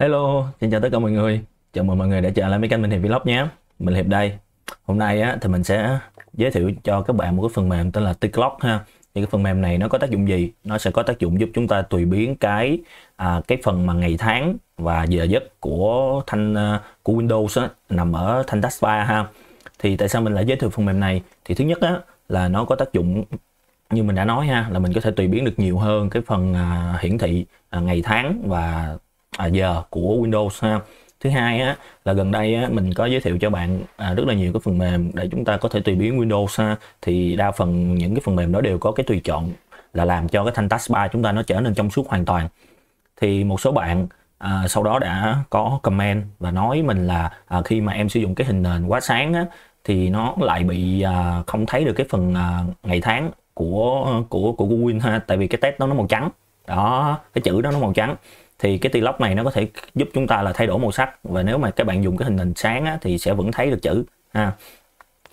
Hello, xin chào tất cả mọi người. Chào mừng mọi người đã trở lại với kênh Minh Hiệp Vlog nhé. Mình Hiệp đây. Hôm nay á, thì mình sẽ giới thiệu cho các bạn một cái phần mềm tên là t ha. Thì cái phần mềm này nó có tác dụng gì? Nó sẽ có tác dụng giúp chúng ta tùy biến cái à, cái phần mà ngày tháng và giờ giấc của thanh à, của Windows á, nằm ở thanh taskbar ha. Thì tại sao mình lại giới thiệu phần mềm này? Thì thứ nhất á, là nó có tác dụng như mình đã nói ha là mình có thể tùy biến được nhiều hơn cái phần à, hiển thị à, ngày tháng và à, giờ của Windows ha thứ hai á, là gần đây á, mình có giới thiệu cho bạn à, rất là nhiều cái phần mềm để chúng ta có thể tùy biến Windows ha. thì đa phần những cái phần mềm đó đều có cái tùy chọn là làm cho cái thanh taskbar chúng ta nó trở nên trong suốt hoàn toàn thì một số bạn à, sau đó đã có comment và nói mình là à, khi mà em sử dụng cái hình nền quá sáng á, thì nó lại bị à, không thấy được cái phần à, ngày tháng của của của google ha tại vì cái test đó nó màu trắng đó cái chữ đó nó màu trắng thì cái t-lock này nó có thể giúp chúng ta là thay đổi màu sắc và nếu mà các bạn dùng cái hình nền sáng á, thì sẽ vẫn thấy được chữ ha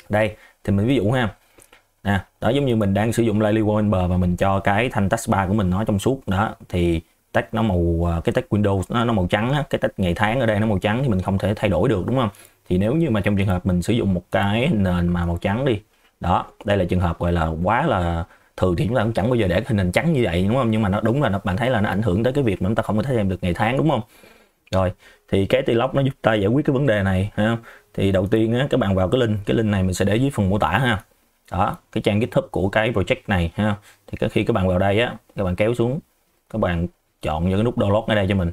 đây thì mình ví dụ ha nè đó giống như mình đang sử dụng Lily Wallpaper và mình cho cái thanh taskbar của mình nó trong suốt đó thì tách nó màu à, cái tách Windows nó, nó màu trắng á, cái tách ngày tháng ở đây nó màu trắng thì mình không thể thay đổi được đúng không thì nếu như mà trong trường hợp mình sử dụng một cái nền mà màu trắng đi đó đây là trường hợp gọi là quá là thường thì chúng ta cũng chẳng bao giờ để hình hình trắng như vậy đúng không nhưng mà nó đúng là nó, bạn thấy là nó ảnh hưởng tới cái việc mà chúng ta không có thể xem được ngày tháng đúng không rồi thì cái T-Lock nó giúp ta giải quyết cái vấn đề này ha thì đầu tiên á, các bạn vào cái link cái link này mình sẽ để dưới phần mô tả ha đó cái trang GitHub của cái project này ha thì cái khi các bạn vào đây á các bạn kéo xuống các bạn chọn vào cái nút download ở đây cho mình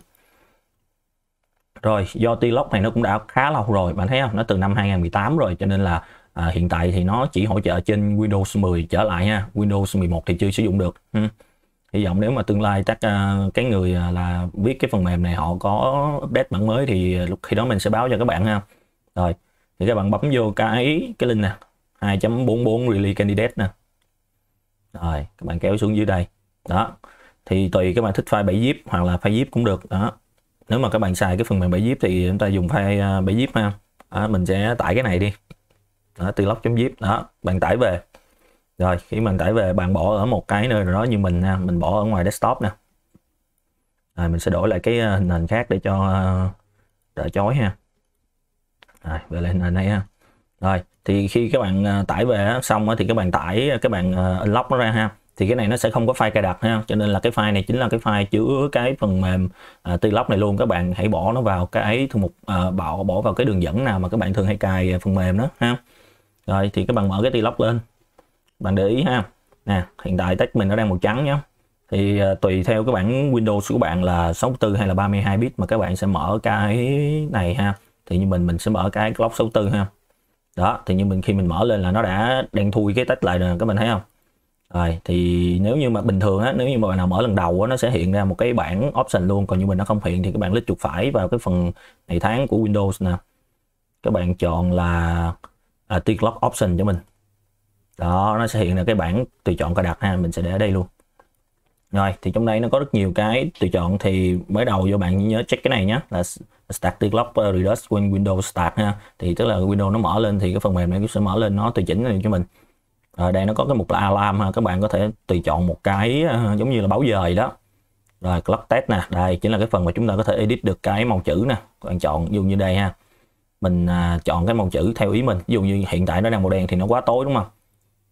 rồi do T-Lock này nó cũng đã khá lâu rồi bạn thấy không nó từ năm 2018 rồi cho nên là à, hiện tại thì nó chỉ hỗ trợ trên Windows 10 trở lại ha Windows 11 thì chưa sử dụng được ừ. hy vọng nếu mà tương lai các uh, à, cái người à, là viết cái phần mềm này họ có update bản mới thì lúc khi đó mình sẽ báo cho các bạn ha rồi thì các bạn bấm vô cái cái link nè 2.44 release candidate nè rồi các bạn kéo xuống dưới đây đó thì tùy các bạn thích file 7 zip hoặc là file zip cũng được đó nếu mà các bạn xài cái phần mềm 7 zip thì chúng ta dùng file 7 à, zip ha à, mình sẽ tải cái này đi đó, từ chấm zip đó bạn tải về rồi khi mình tải về bạn bỏ ở một cái nơi nào đó như mình nha mình bỏ ở ngoài desktop nè rồi mình sẽ đổi lại cái hình ờ, nền khác để cho ờ, đỡ chói ha rồi về lại hình hình này ha rồi thì khi các bạn ờ, tải về xong thì các bạn tải các bạn unlock nó ra ha thì cái này nó sẽ không có file cài đặt ha cho nên là cái file này chính là cái file chứa cái phần mềm à, T-Lock này luôn các bạn hãy bỏ nó vào cái thư mục à, bỏ bỏ vào cái đường dẫn nào mà các bạn thường hay cài phần mềm đó ha rồi thì các bạn mở cái tì lên bạn để ý ha nè hiện tại text mình nó đang màu trắng nhé thì à, tùy theo cái bản Windows của bạn là 64 hay là 32 bit mà các bạn sẽ mở cái này ha thì như mình mình sẽ mở cái clock 64 ha đó thì như mình khi mình mở lên là nó đã đen thui cái tách lại rồi các bạn thấy không rồi thì nếu như mà bình thường á nếu như mà bạn nào mở lần đầu á nó sẽ hiện ra một cái bảng option luôn còn như mình nó không hiện thì các bạn click chuột phải vào cái phần ngày tháng của Windows nè các bạn chọn là uh, à, T-Clock Option cho mình đó nó sẽ hiện là cái bảng tùy chọn cài đặt ha mình sẽ để ở đây luôn rồi thì trong đây nó có rất nhiều cái tùy chọn thì mới đầu vô bạn nhớ check cái này nhé là Start Lock uh, Redux when Windows Start ha thì tức là Windows nó mở lên thì cái phần mềm này cũng sẽ mở lên nó tùy chỉnh cho mình ở ờ, đây nó có cái mục là alarm ha các bạn có thể tùy chọn một cái ờ, giống như là báo giờ đó rồi Clock Test nè đây chính là cái phần mà chúng ta có thể edit được cái màu chữ nè các bạn chọn dùng như đây ha mình à, chọn cái màu chữ theo ý mình ví dụ như hiện tại nó đang màu đen thì nó quá tối đúng không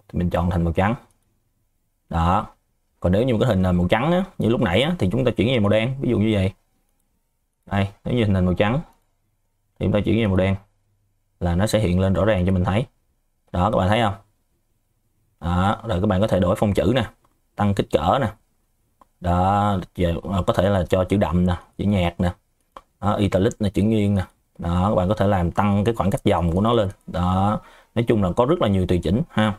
thì mình chọn thành màu trắng đó còn nếu như cái hình màu trắng á, như lúc nãy á, thì chúng ta chuyển về màu đen ví dụ như vậy đây nếu như hình màu trắng thì chúng ta chuyển về màu đen là nó sẽ hiện lên rõ ràng cho mình thấy đó các bạn thấy không đó rồi các bạn có thể đổi phông chữ nè tăng kích cỡ nè đó à, có thể là cho chữ đậm nè chữ nhạt nè italic nè chữ nghiêng nè đó các bạn có thể làm tăng cái khoảng cách dòng của nó lên đó nói chung là có rất là nhiều tùy chỉnh ha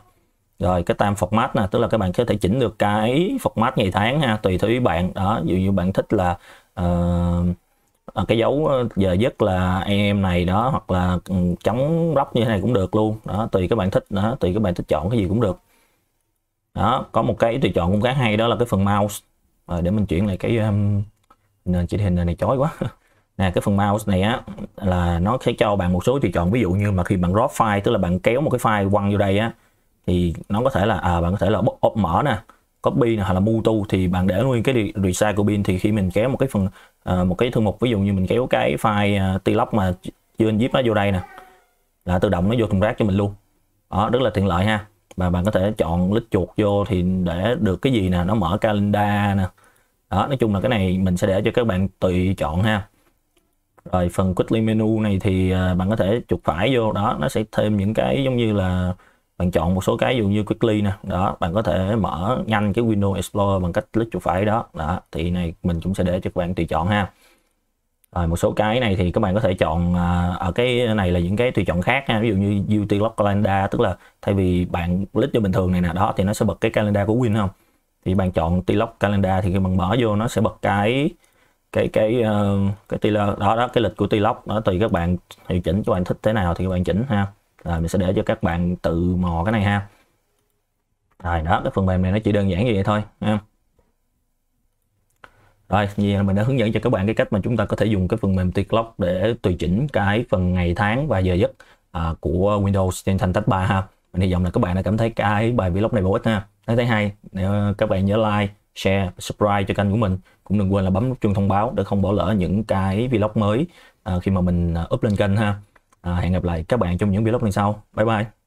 rồi cái tam format nè tức là các bạn có thể chỉnh được cái format ngày tháng ha tùy theo ý bạn đó ví dụ như bạn thích là uh, cái dấu ờ, giờ giấc là em này đó hoặc là ừ, chống róc như thế này cũng được luôn đó tùy các bạn thích đó tùy các bạn thích chọn cái gì cũng được đó có một cái tùy chọn cũng khá hay đó là cái phần mouse rồi để mình chuyển lại cái um, nền chỉ hình này, này chói quá à, cái phần mouse này á là nó sẽ cho bạn một số tùy chọn ví dụ như mà khi bạn drop file tức là bạn kéo một cái file quăng vô đây á thì nó có thể là à, bạn có thể là bóp mở nè copy nè hoặc là move to thì bạn để nguyên cái resize của bin thì khi mình kéo một cái phần à, một cái thư mục ví dụ như mình kéo cái file uh, à, t mà chưa anh zip nó vô đây nè là tự động nó vô thùng rác cho mình luôn đó rất là tiện lợi ha và bạn có thể chọn lít chuột vô thì để được cái gì nè nó mở calendar nè đó nói chung là cái này mình sẽ để cho các bạn tùy chọn ha rồi phần quickly menu này thì à, bạn có thể chuột phải vô đó nó sẽ thêm những cái giống như là bạn chọn một số cái dụ như quickly nè đó bạn có thể mở nhanh cái window explorer bằng cách click chuột phải đó đó thì này mình cũng sẽ để cho các bạn tùy chọn ha rồi một số cái này thì các bạn có thể chọn à, ở cái này là những cái tùy chọn khác ha ví dụ như UT Lock Calendar tức là thay vì bạn click cho bình thường này nè đó thì nó sẽ bật cái calendar của Win không thì bạn chọn t Calendar thì khi bạn mở vô nó sẽ bật cái cái cái uh, cái tỷ đó đó cái lịch của tỷ lốc đó tùy các bạn điều chỉnh các bạn thích thế nào thì các bạn chỉnh ha rồi mình sẽ để cho các bạn tự mò cái này ha rồi đó cái phần mềm này nó chỉ đơn giản như vậy thôi ha rồi như là mình đã hướng dẫn cho các bạn cái cách mà chúng ta có thể dùng cái phần mềm t clock để tùy chỉnh cái phần ngày tháng và giờ giấc à, của Windows trên thành tách 3 ha mình hy vọng là các bạn đã cảm thấy cái bài vlog này bổ ích ha nếu thấy hay nếu các bạn nhớ like share, subscribe cho kênh của mình. Cũng đừng quên là bấm nút chuông thông báo để không bỏ lỡ những cái vlog mới à, khi mà mình à, up lên kênh ha. À, hẹn gặp lại các bạn trong những vlog lần sau. Bye bye.